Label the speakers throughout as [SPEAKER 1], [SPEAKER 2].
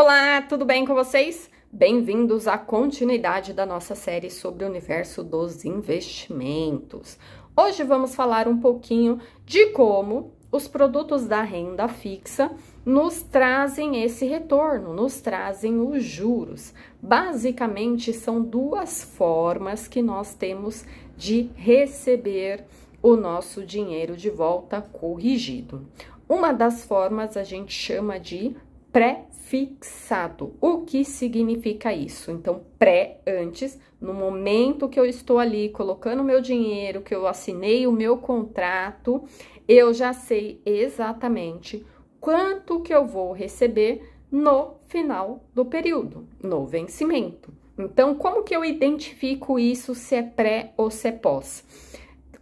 [SPEAKER 1] Olá, tudo bem com vocês? Bem-vindos à continuidade da nossa série sobre o universo dos investimentos. Hoje vamos falar um pouquinho de como os produtos da renda fixa nos trazem esse retorno, nos trazem os juros. Basicamente, são duas formas que nós temos de receber o nosso dinheiro de volta corrigido. Uma das formas a gente chama de prefixado. O que significa isso? Então, pré antes, no momento que eu estou ali colocando meu dinheiro, que eu assinei o meu contrato, eu já sei exatamente quanto que eu vou receber no final do período, no vencimento. Então, como que eu identifico isso se é pré ou se é pós?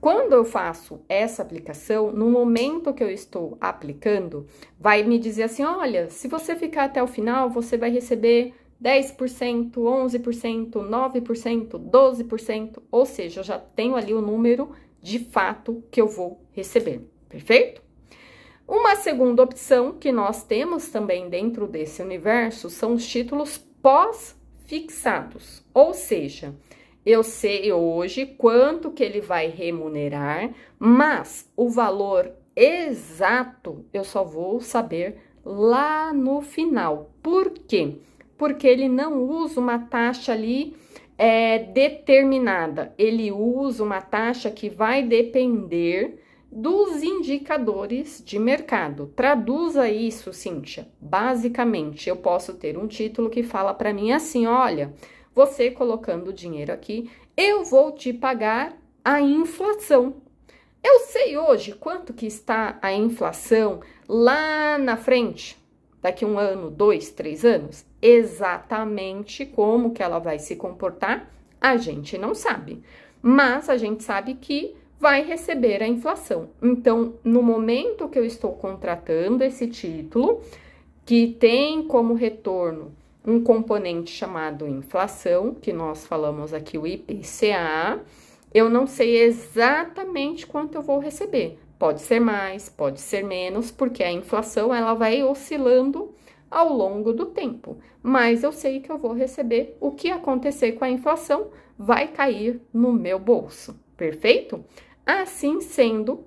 [SPEAKER 1] Quando eu faço essa aplicação, no momento que eu estou aplicando, vai me dizer assim: olha, se você ficar até o final, você vai receber 10%, 11%, 9%, 12%, ou seja, eu já tenho ali o número de fato que eu vou receber, perfeito? Uma segunda opção que nós temos também dentro desse universo são os títulos pós-fixados, ou seja, eu sei hoje quanto que ele vai remunerar, mas o valor exato eu só vou saber lá no final. Por quê? Porque ele não usa uma taxa ali é, determinada, ele usa uma taxa que vai depender dos indicadores de mercado. Traduza isso, Cíntia. Basicamente, eu posso ter um título que fala para mim assim: olha, você colocando o dinheiro aqui, eu vou te pagar a inflação. Eu sei hoje quanto que está a inflação lá na frente, daqui um ano, dois, três anos, exatamente como que ela vai se comportar, a gente não sabe. Mas a gente sabe que vai receber a inflação. Então, no momento que eu estou contratando esse título, que tem como retorno um componente chamado inflação, que nós falamos aqui o IPCA. Eu não sei exatamente quanto eu vou receber. Pode ser mais, pode ser menos, porque a inflação ela vai oscilando ao longo do tempo. Mas eu sei que eu vou receber o que acontecer com a inflação vai cair no meu bolso. Perfeito? Assim sendo,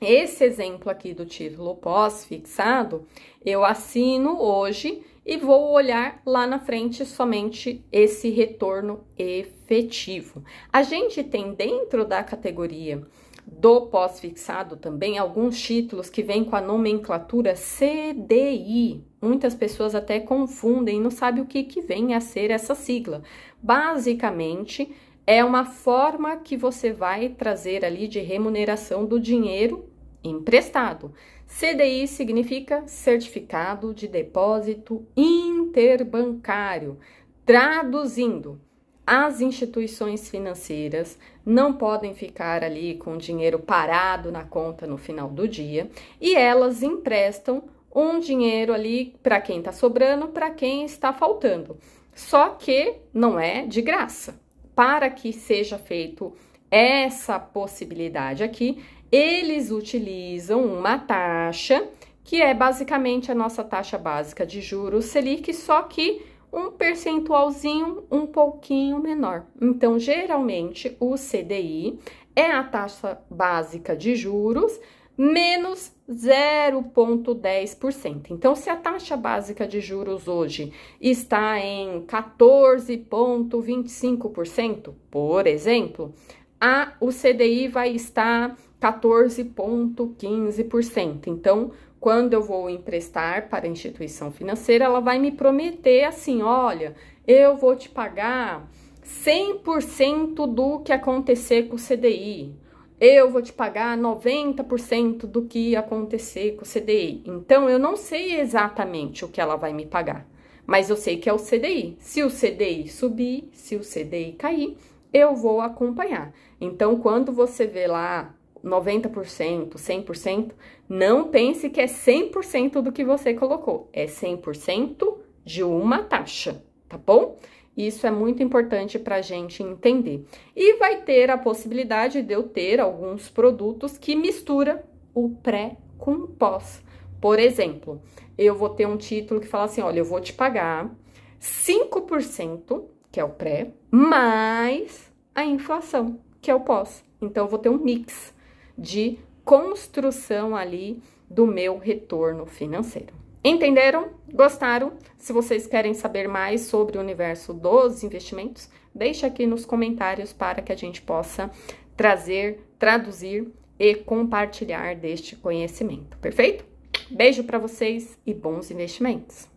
[SPEAKER 1] esse exemplo aqui do título pós-fixado, eu assino hoje e vou olhar lá na frente somente esse retorno efetivo. A gente tem dentro da categoria do pós-fixado também alguns títulos que vêm com a nomenclatura CDI. Muitas pessoas até confundem, e não sabe o que, que vem a ser essa sigla. Basicamente, é uma forma que você vai trazer ali de remuneração do dinheiro emprestado. CDI significa Certificado de Depósito Interbancário. Traduzindo, as instituições financeiras não podem ficar ali com dinheiro parado na conta no final do dia e elas emprestam um dinheiro ali para quem está sobrando, para quem está faltando. Só que não é de graça. Para que seja feito essa possibilidade aqui, eles utilizam uma taxa que é basicamente a nossa taxa básica de juros Selic, só que um percentualzinho um pouquinho menor. Então, geralmente, o CDI é a taxa básica de juros menos 0,10%. Então, se a taxa básica de juros hoje está em 14,25%, por exemplo, a, o CDI vai estar 14,15%. Então, quando eu vou emprestar para a instituição financeira, ela vai me prometer assim: olha, eu vou te pagar 100% do que acontecer com o CDI. Eu vou te pagar 90% do que acontecer com o CDI. Então, eu não sei exatamente o que ela vai me pagar, mas eu sei que é o CDI. Se o CDI subir, se o CDI cair, eu vou acompanhar. Então, quando você vê lá 90%, 100%, não pense que é 100% do que você colocou. É 100% de uma taxa, tá bom? Isso é muito importante para a gente entender. E vai ter a possibilidade de eu ter alguns produtos que mistura o pré com o pós. Por exemplo, eu vou ter um título que fala assim, olha, eu vou te pagar 5% que é o pré, mais a inflação, que é o pós. Então, eu vou ter um mix de construção ali do meu retorno financeiro. Entenderam? Gostaram? Se vocês querem saber mais sobre o universo dos investimentos, deixe aqui nos comentários para que a gente possa trazer, traduzir e compartilhar deste conhecimento. Perfeito? Beijo para vocês e bons investimentos!